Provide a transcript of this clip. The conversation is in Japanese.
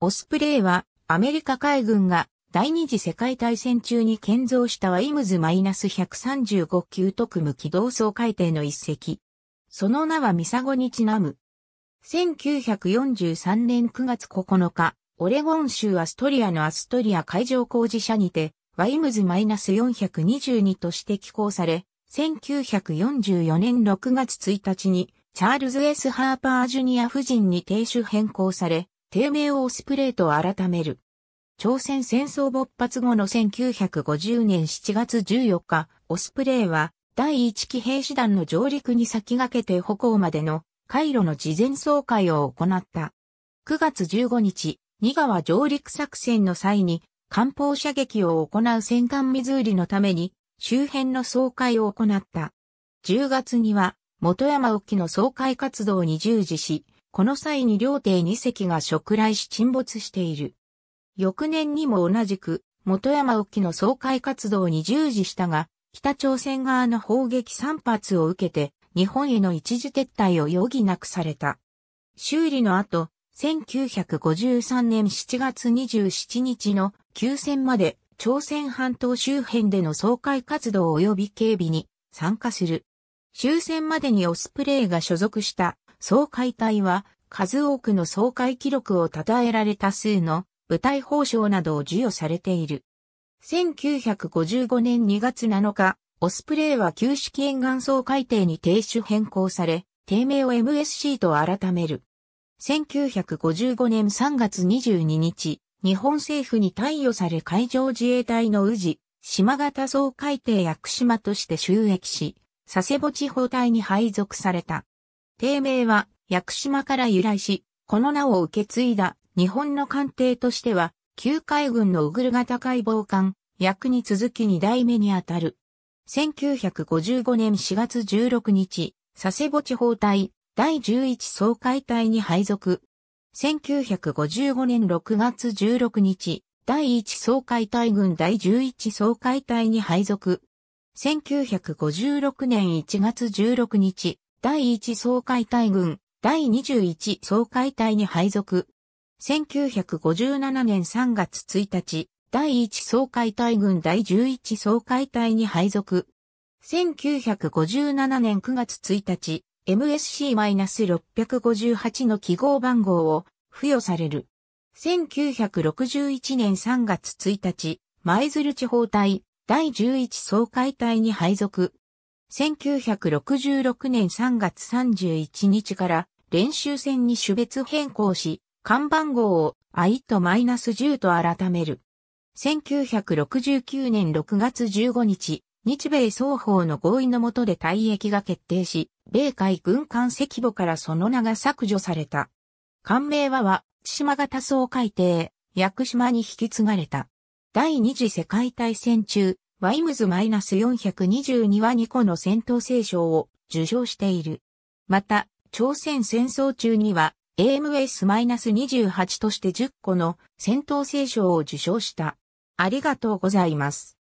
オスプレイはアメリカ海軍が第二次世界大戦中に建造したワイムズ -135 級特務機動装改艇の一隻。その名はミサゴにちなむ。1943年9月9日、オレゴン州アストリアのアストリア海上工事者にて、ワイムズ -422 として寄港され、1944年6月1日に、チャールズ・ S・ ハーパー・ジュニア夫人に停止変更され、低迷をオスプレイと改める。朝鮮戦争勃発後の1950年7月14日、オスプレイは第1期兵士団の上陸に先駆けて歩行までの回路の事前総会を行った。9月15日、二川上陸作戦の際に、艦砲射撃を行う戦艦ミズーリのために、周辺の総会を行った。10月には、元山沖の総会活動に従事し、この際に両帝2隻が食来し沈没している。翌年にも同じく、元山沖の総会活動に従事したが、北朝鮮側の砲撃3発を受けて、日本への一時撤退を余儀なくされた。修理の後、1953年7月27日の休戦まで朝鮮半島周辺での総会活動及び警備に参加する。終戦までにオスプレイが所属した総会隊は、数多くの総会記録を称えられた数の舞台報奨などを授与されている。1955年2月7日、オスプレイは旧式沿岸総会艇に停止変更され、低名を MSC と改める。1955年3月22日、日本政府に貸与され海上自衛隊の宇治、島型総海艇屋久島として収益し、佐世保地方隊に配属された。帝名は、屋久島から由来し、この名を受け継いだ日本の艦艇としては、旧海軍のウグル型い。防艦、役に続き2代目にあたる。1955年4月16日、佐世保地方隊第11総会隊に配属。1955年6月16日、第1総会隊軍第11総会隊に配属。1956年1月16日、第1総解体軍、第21総解体に配属。1957年3月1日、第1総解体軍第11総解体に配属。1957年9月1日、MSC-658 の記号番号を付与される。1961年3月1日、舞鶴地方隊第11総解体に配属。1966年3月31日から練習戦に種別変更し、看板号を i とマイナス10と改める。1969年6月15日、日米双方の合意の下で退役が決定し、米海軍艦赤母からその名が削除された。艦名はは、千島型総海底、屋久島に引き継がれた。第二次世界大戦中、ワイムズ -422 は2個の戦闘聖賞を受賞している。また、朝鮮戦争中には AMS-28 として10個の戦闘聖賞を受賞した。ありがとうございます。